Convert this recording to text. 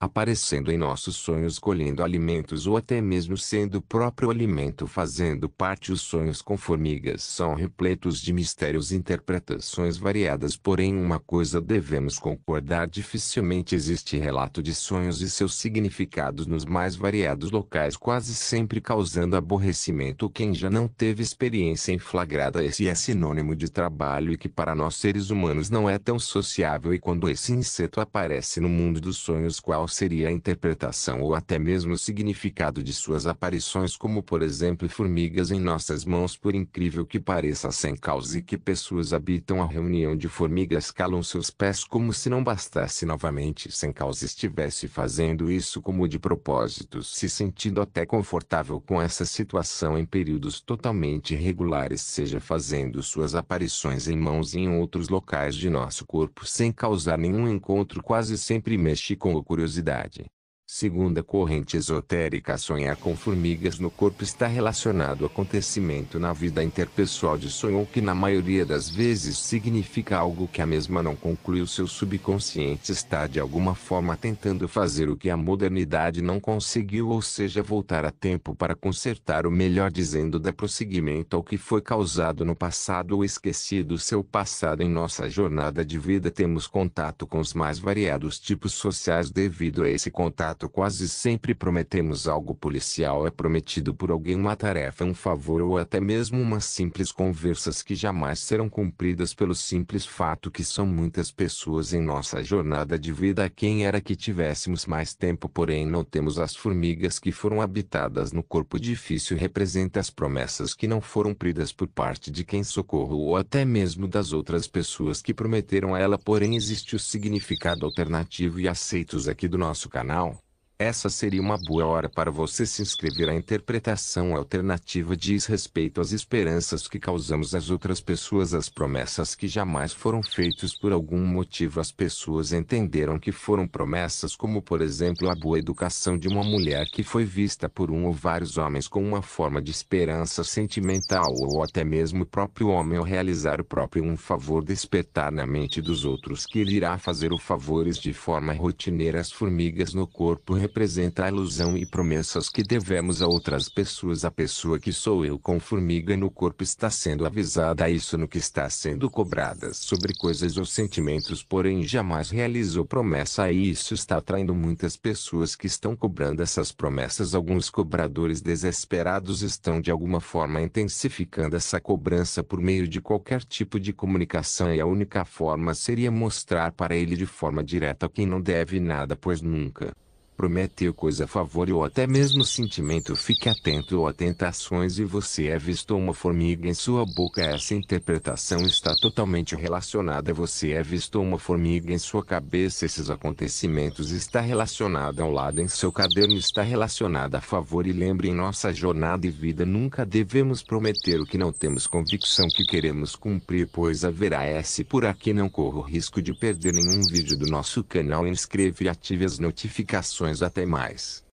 aparecendo em nossos sonhos colhendo alimentos ou até mesmo sendo o próprio alimento fazendo parte os sonhos com formigas são repletos de mistérios e interpretações variadas porém uma coisa devemos concordar dificilmente existe relato de sonhos e seus significados nos mais variados locais quase sempre causando aborrecimento quem já não teve experiência em flagrada esse é sinônimo de trabalho e que para nós seres humanos não é tão sociável e quando esse inseto aparece no mundo dos sonhos qual qual seria a interpretação ou até mesmo o significado de suas aparições como por exemplo formigas em nossas mãos por incrível que pareça sem causa e que pessoas habitam a reunião de formigas calam seus pés como se não bastasse novamente sem causa estivesse fazendo isso como de propósito se sentindo até confortável com essa situação em períodos totalmente irregulares seja fazendo suas aparições em mãos e em outros locais de nosso corpo sem causar nenhum encontro quase sempre mexe com o curiosidade curiosidade. Segunda corrente esotérica, sonhar com formigas no corpo está relacionado ao acontecimento na vida interpessoal de sonho, que na maioria das vezes significa algo que a mesma não concluiu. Seu subconsciente está de alguma forma tentando fazer o que a modernidade não conseguiu, ou seja, voltar a tempo para consertar o melhor dizendo dar prosseguimento ao que foi causado no passado ou esquecido. Seu passado em nossa jornada de vida temos contato com os mais variados tipos sociais devido a esse contato quase sempre prometemos algo policial é prometido por alguém uma tarefa, um favor ou até mesmo umas simples conversas que jamais serão cumpridas pelo simples fato que são muitas pessoas em nossa jornada de vida quem era que tivéssemos mais tempo, porém não temos as formigas que foram habitadas no corpo difícil representa as promessas que não foram cumpridas por parte de quem socorro ou até mesmo das outras pessoas que prometeram a ela, porém existe o significado alternativo e aceitos aqui do nosso canal, essa seria uma boa hora para você se inscrever. A interpretação alternativa diz respeito às esperanças que causamos às outras pessoas, às promessas que jamais foram feitas por algum motivo. As pessoas entenderam que foram promessas, como por exemplo a boa educação de uma mulher que foi vista por um ou vários homens com uma forma de esperança sentimental, ou até mesmo o próprio homem ao realizar o próprio um favor despertar na mente dos outros que ele irá fazer o favores de forma rotineira. As formigas no corpo representa a ilusão e promessas que devemos a outras pessoas. A pessoa que sou eu com formiga no corpo está sendo avisada a isso no que está sendo cobrada sobre coisas ou sentimentos, porém jamais realizou promessa e isso está atraindo muitas pessoas que estão cobrando essas promessas. Alguns cobradores desesperados estão de alguma forma intensificando essa cobrança por meio de qualquer tipo de comunicação e a única forma seria mostrar para ele de forma direta que não deve nada, pois nunca prometeu coisa a favor ou até mesmo sentimento, fique atento ou a tentações e você é visto uma formiga em sua boca. Essa interpretação está totalmente relacionada. Você é visto uma formiga em sua cabeça. Esses acontecimentos está relacionada ao lado em seu caderno está relacionada a favor e lembre em nossa jornada e vida nunca devemos prometer o que não temos convicção que queremos cumprir, pois haverá esse por aqui não corro risco de perder nenhum vídeo do nosso canal. Inscreva e ative as notificações até mais